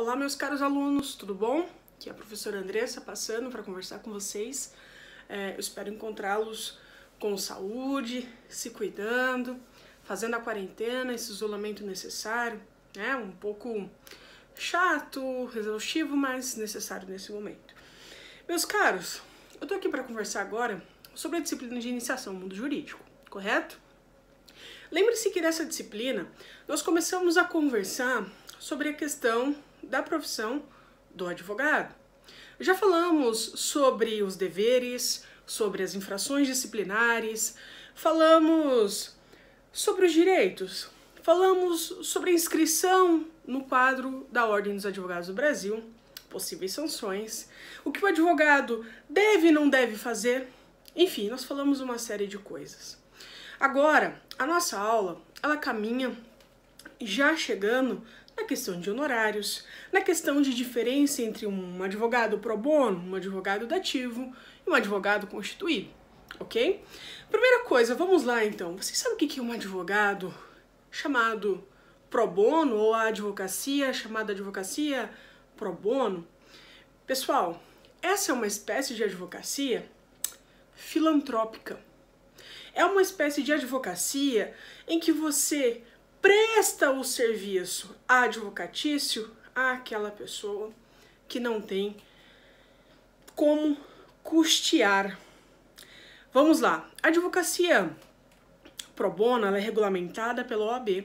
Olá, meus caros alunos, tudo bom? Aqui é a professora Andressa passando para conversar com vocês. É, eu espero encontrá-los com saúde, se cuidando, fazendo a quarentena, esse isolamento necessário, né? Um pouco chato, exaustivo, mas necessário nesse momento. Meus caros, eu tô aqui para conversar agora sobre a disciplina de iniciação ao mundo jurídico, correto? Lembre-se que nessa disciplina nós começamos a conversar sobre a questão da profissão do advogado. Já falamos sobre os deveres, sobre as infrações disciplinares, falamos sobre os direitos, falamos sobre a inscrição no quadro da Ordem dos Advogados do Brasil, possíveis sanções, o que o advogado deve e não deve fazer. Enfim, nós falamos uma série de coisas. Agora, a nossa aula, ela caminha já chegando na questão de honorários, na questão de diferença entre um advogado pro bono, um advogado dativo e um advogado constituído, ok? Primeira coisa, vamos lá então. Você sabe o que é um advogado chamado pro bono ou a advocacia chamada advocacia pro bono? Pessoal, essa é uma espécie de advocacia filantrópica. É uma espécie de advocacia em que você presta o serviço advocatício àquela pessoa que não tem como custear. Vamos lá. A advocacia pro bono ela é regulamentada pela OAB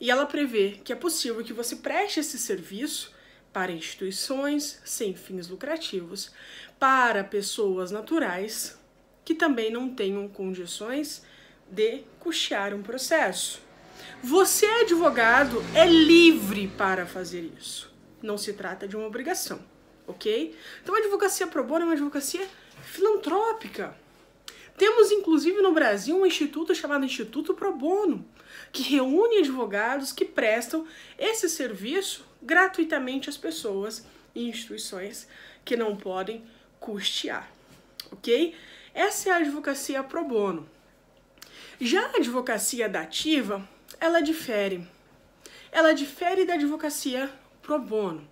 e ela prevê que é possível que você preste esse serviço para instituições sem fins lucrativos, para pessoas naturais que também não tenham condições de custear um processo. Você, é advogado, é livre para fazer isso. Não se trata de uma obrigação, ok? Então, a advocacia pro bono é uma advocacia filantrópica. Temos, inclusive, no Brasil, um instituto chamado Instituto Pro Bono, que reúne advogados que prestam esse serviço gratuitamente às pessoas e instituições que não podem custear, ok? Essa é a advocacia pro bono. Já a advocacia dativa ela difere. Ela difere da advocacia pro bono.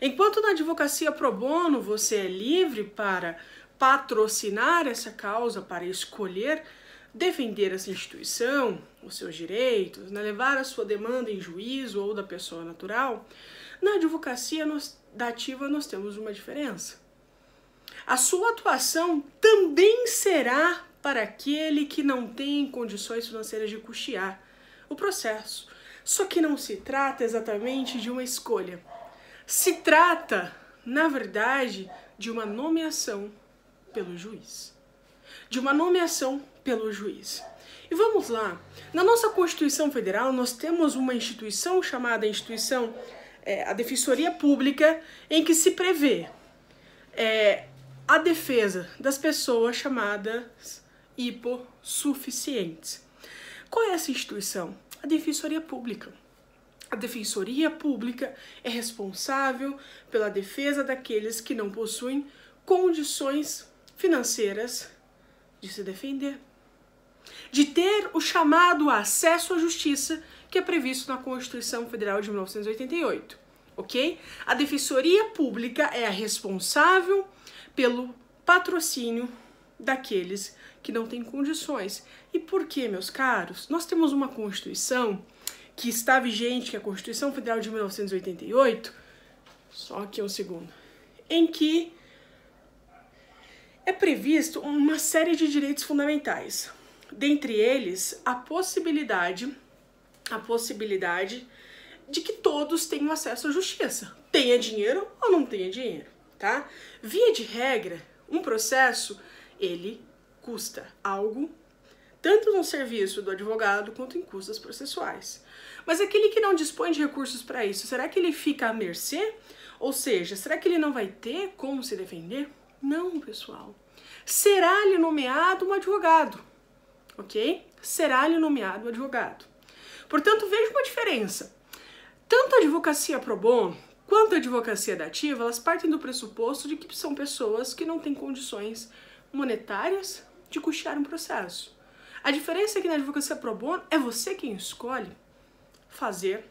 Enquanto na advocacia pro bono você é livre para patrocinar essa causa, para escolher defender essa instituição, os seus direitos, né? levar a sua demanda em juízo ou da pessoa natural, na advocacia nós, da ativa nós temos uma diferença. A sua atuação também será para aquele que não tem condições financeiras de custear o processo. Só que não se trata exatamente de uma escolha. Se trata, na verdade, de uma nomeação pelo juiz. De uma nomeação pelo juiz. E vamos lá. Na nossa Constituição Federal, nós temos uma instituição chamada instituição é, a Defensoria Pública, em que se prevê é, a defesa das pessoas chamadas hipossuficientes. Qual é essa instituição? a Defensoria Pública. A Defensoria Pública é responsável pela defesa daqueles que não possuem condições financeiras de se defender, de ter o chamado acesso à justiça que é previsto na Constituição Federal de 1988, ok? A Defensoria Pública é a responsável pelo patrocínio daqueles que não têm condições. E por que, meus caros? Nós temos uma Constituição que está vigente, que é a Constituição Federal de 1988, só aqui um segundo, em que é previsto uma série de direitos fundamentais. Dentre eles, a possibilidade, a possibilidade de que todos tenham acesso à justiça, tenha dinheiro ou não tenha dinheiro, tá? Via de regra, um processo ele custa algo, tanto no serviço do advogado quanto em custas processuais. Mas aquele que não dispõe de recursos para isso, será que ele fica à mercê? Ou seja, será que ele não vai ter como se defender? Não, pessoal. Será-lhe nomeado um advogado, ok? Será-lhe nomeado um advogado. Portanto, veja uma diferença. Tanto a advocacia pro bono quanto a advocacia dativa, elas partem do pressuposto de que são pessoas que não têm condições monetárias de custear um processo. A diferença é que na advocacia pro bono é você quem escolhe fazer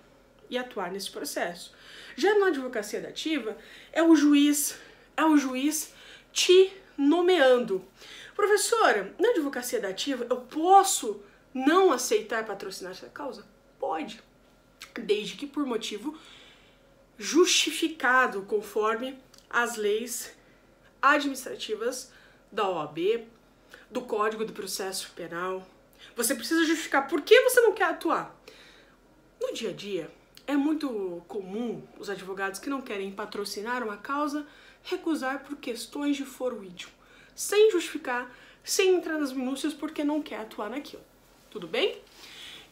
e atuar nesse processo. Já na advocacia dativa, é o juiz, é o juiz te nomeando. Professora, na advocacia dativa eu posso não aceitar patrocinar essa causa? Pode, desde que por motivo justificado conforme as leis administrativas da OAB, do Código do Processo Penal. Você precisa justificar por que você não quer atuar. No dia a dia, é muito comum os advogados que não querem patrocinar uma causa recusar por questões de foro ídio, sem justificar, sem entrar nas minúcias porque não quer atuar naquilo. Tudo bem?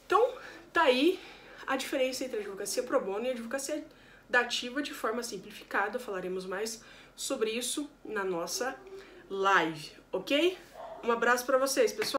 Então, tá aí a diferença entre a advocacia pro bono e a advocacia dativa de forma simplificada. Falaremos mais sobre isso na nossa live, ok? Um abraço para vocês, pessoal.